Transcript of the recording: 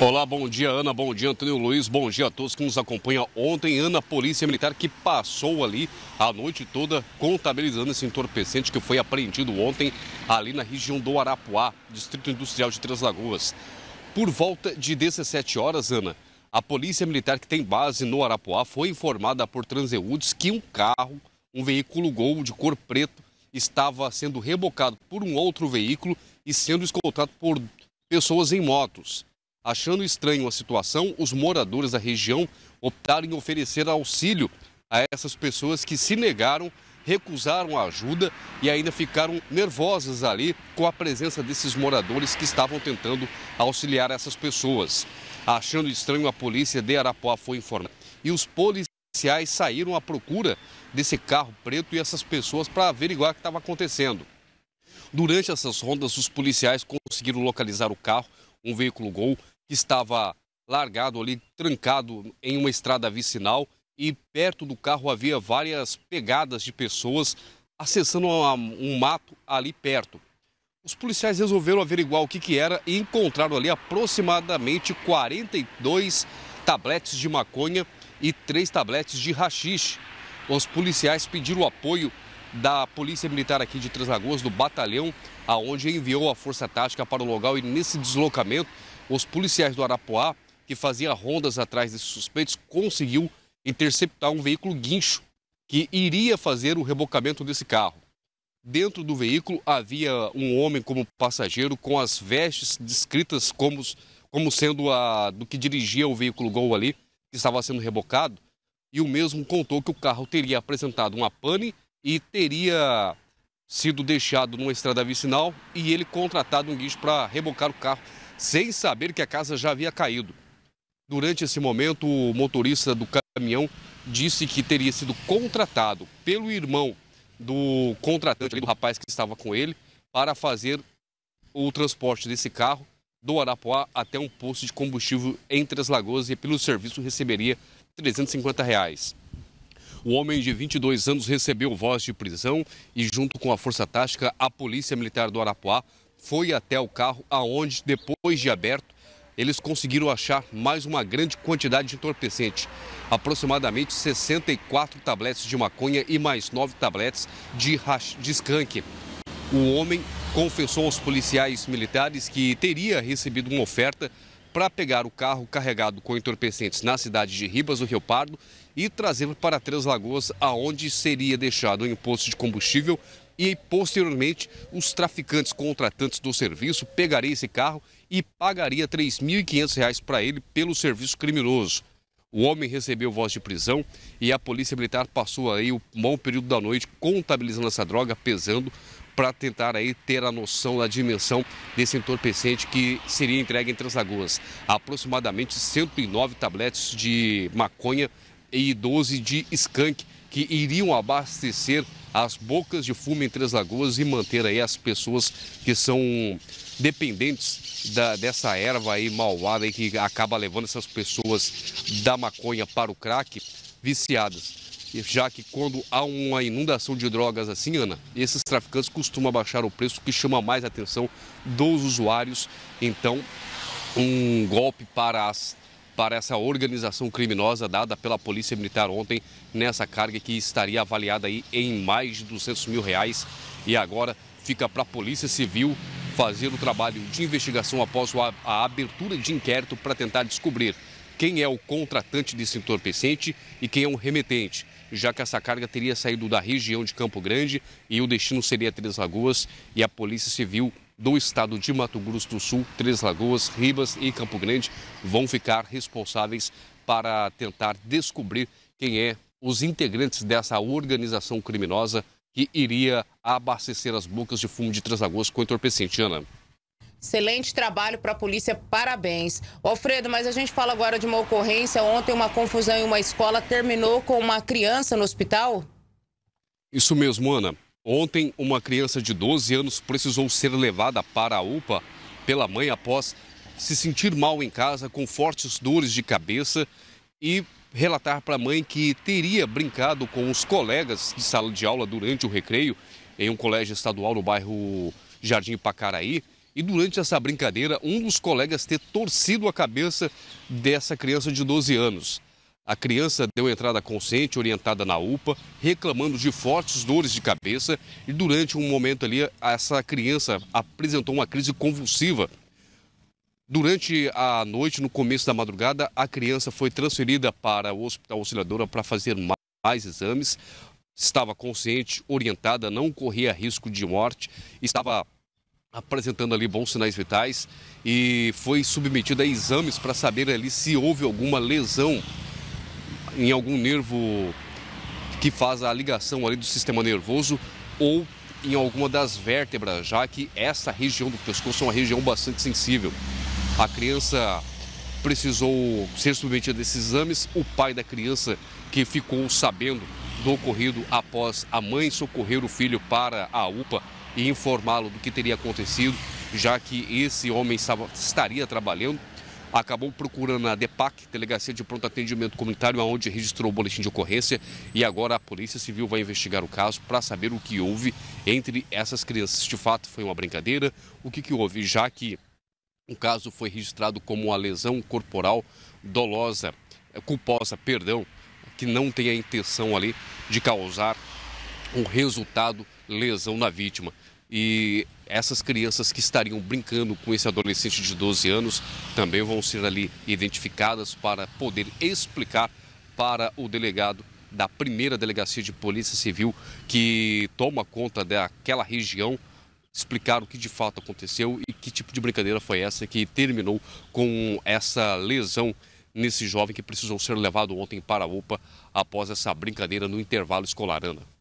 Olá, bom dia Ana, bom dia Antônio Luiz, bom dia a todos que nos acompanham. Ontem, Ana, Polícia Militar que passou ali a noite toda contabilizando esse entorpecente que foi apreendido ontem ali na região do Arapuá, Distrito Industrial de Três Lagoas. Por volta de 17 horas, Ana, a Polícia Militar que tem base no Arapuá foi informada por transeúdes que um carro, um veículo Gol de cor preto, estava sendo rebocado por um outro veículo e sendo escoltado por pessoas em motos. Achando estranho a situação, os moradores da região optaram em oferecer auxílio a essas pessoas que se negaram, recusaram a ajuda e ainda ficaram nervosas ali com a presença desses moradores que estavam tentando auxiliar essas pessoas. Achando estranho, a polícia de Arapuá foi informada e os policiais saíram à procura desse carro preto e essas pessoas para averiguar o que estava acontecendo. Durante essas rondas, os policiais conseguiram localizar o carro, um veículo Gol que estava largado ali, trancado em uma estrada vicinal e perto do carro havia várias pegadas de pessoas acessando uma, um mato ali perto. Os policiais resolveram averiguar o que, que era e encontraram ali aproximadamente 42 tabletes de maconha e três tabletes de rachixe. Os policiais pediram apoio da Polícia Militar aqui de Três Lagoas, do batalhão, aonde enviou a força tática para o local e nesse deslocamento, os policiais do Arapuá, que faziam rondas atrás desses suspeitos, conseguiu interceptar um veículo guincho que iria fazer o rebocamento desse carro. Dentro do veículo havia um homem como passageiro com as vestes descritas como, como sendo a do que dirigia o veículo Gol ali, que estava sendo rebocado, e o mesmo contou que o carro teria apresentado uma pane e teria sido deixado numa estrada vicinal e ele contratado um guincho para rebocar o carro, sem saber que a casa já havia caído. Durante esse momento, o motorista do caminhão disse que teria sido contratado pelo irmão do contratante, do rapaz que estava com ele, para fazer o transporte desse carro do Arapuá até um posto de combustível em Três Lagoas e pelo serviço receberia R$ 350. Reais. O homem de 22 anos recebeu voz de prisão e, junto com a Força Tática, a Polícia Militar do Arapuá foi até o carro, aonde, depois de aberto, eles conseguiram achar mais uma grande quantidade de entorpecente. Aproximadamente 64 tabletes de maconha e mais 9 tabletes de, de skunk. O homem confessou aos policiais militares que teria recebido uma oferta para pegar o carro carregado com entorpecentes na cidade de Ribas do Rio Pardo e trazê-lo para Três Lagoas, aonde seria deixado em posto de combustível e posteriormente os traficantes contratantes do serviço pegariam esse carro e pagaria R$ 3.500 para ele pelo serviço criminoso. O homem recebeu voz de prisão e a polícia militar passou aí o bom período da noite contabilizando essa droga, pesando para tentar aí ter a noção da dimensão desse entorpecente que seria entregue em Translagoas. Aproximadamente 109 tabletes de maconha e 12 de skunk que iriam abastecer as bocas de fumo em Três Lagoas e manter aí as pessoas que são dependentes da, dessa erva aí malvada que acaba levando essas pessoas da maconha para o crack viciadas já que quando há uma inundação de drogas assim, Ana, esses traficantes costumam baixar o preço, que chama mais a atenção dos usuários. Então, um golpe para as para essa organização criminosa dada pela Polícia Militar ontem nessa carga que estaria avaliada aí em mais de 200 mil reais e agora fica para a Polícia Civil fazer o trabalho de investigação após a abertura de inquérito para tentar descobrir quem é o contratante desse entorpecente e quem é o remetente já que essa carga teria saído da região de Campo Grande e o destino seria Três Lagoas e a Polícia Civil do estado de Mato Grosso do Sul, Três Lagoas, Ribas e Campo Grande vão ficar responsáveis para tentar descobrir quem é os integrantes dessa organização criminosa que iria abastecer as bocas de fumo de Três Lagoas com entorpecente. Ana. Excelente trabalho para a polícia, parabéns. Alfredo, mas a gente fala agora de uma ocorrência. Ontem, uma confusão em uma escola terminou com uma criança no hospital? Isso mesmo, Ana. Ontem, uma criança de 12 anos precisou ser levada para a UPA pela mãe após se sentir mal em casa, com fortes dores de cabeça e relatar para a mãe que teria brincado com os colegas de sala de aula durante o recreio em um colégio estadual no bairro Jardim Pacaraí e durante essa brincadeira, um dos colegas ter torcido a cabeça dessa criança de 12 anos. A criança deu entrada consciente, orientada na UPA, reclamando de fortes dores de cabeça e durante um momento ali essa criança apresentou uma crise convulsiva. Durante a noite, no começo da madrugada, a criança foi transferida para o Hospital Auxiliadora para fazer mais exames. Estava consciente, orientada, não corria risco de morte, estava apresentando ali bons sinais vitais e foi submetido a exames para saber ali se houve alguma lesão em algum nervo que faz a ligação ali do sistema nervoso ou em alguma das vértebras, já que essa região do pescoço é uma região bastante sensível. A criança precisou ser submetida a esses exames. O pai da criança, que ficou sabendo do ocorrido após a mãe socorrer o filho para a UPA, e informá-lo do que teria acontecido, já que esse homem estaria trabalhando. Acabou procurando a DEPAC, Delegacia de Pronto Atendimento Comunitário, onde registrou o boletim de ocorrência. E agora a Polícia Civil vai investigar o caso para saber o que houve entre essas crianças. De fato, foi uma brincadeira? O que, que houve? Já que o caso foi registrado como uma lesão corporal dolosa, é, culposa, perdão, que não tem a intenção ali de causar um resultado lesão na vítima. E essas crianças que estariam brincando com esse adolescente de 12 anos também vão ser ali identificadas para poder explicar para o delegado da primeira delegacia de polícia civil que toma conta daquela região explicar o que de fato aconteceu e que tipo de brincadeira foi essa que terminou com essa lesão nesse jovem que precisou ser levado ontem para a UPA após essa brincadeira no intervalo escolar, Ana.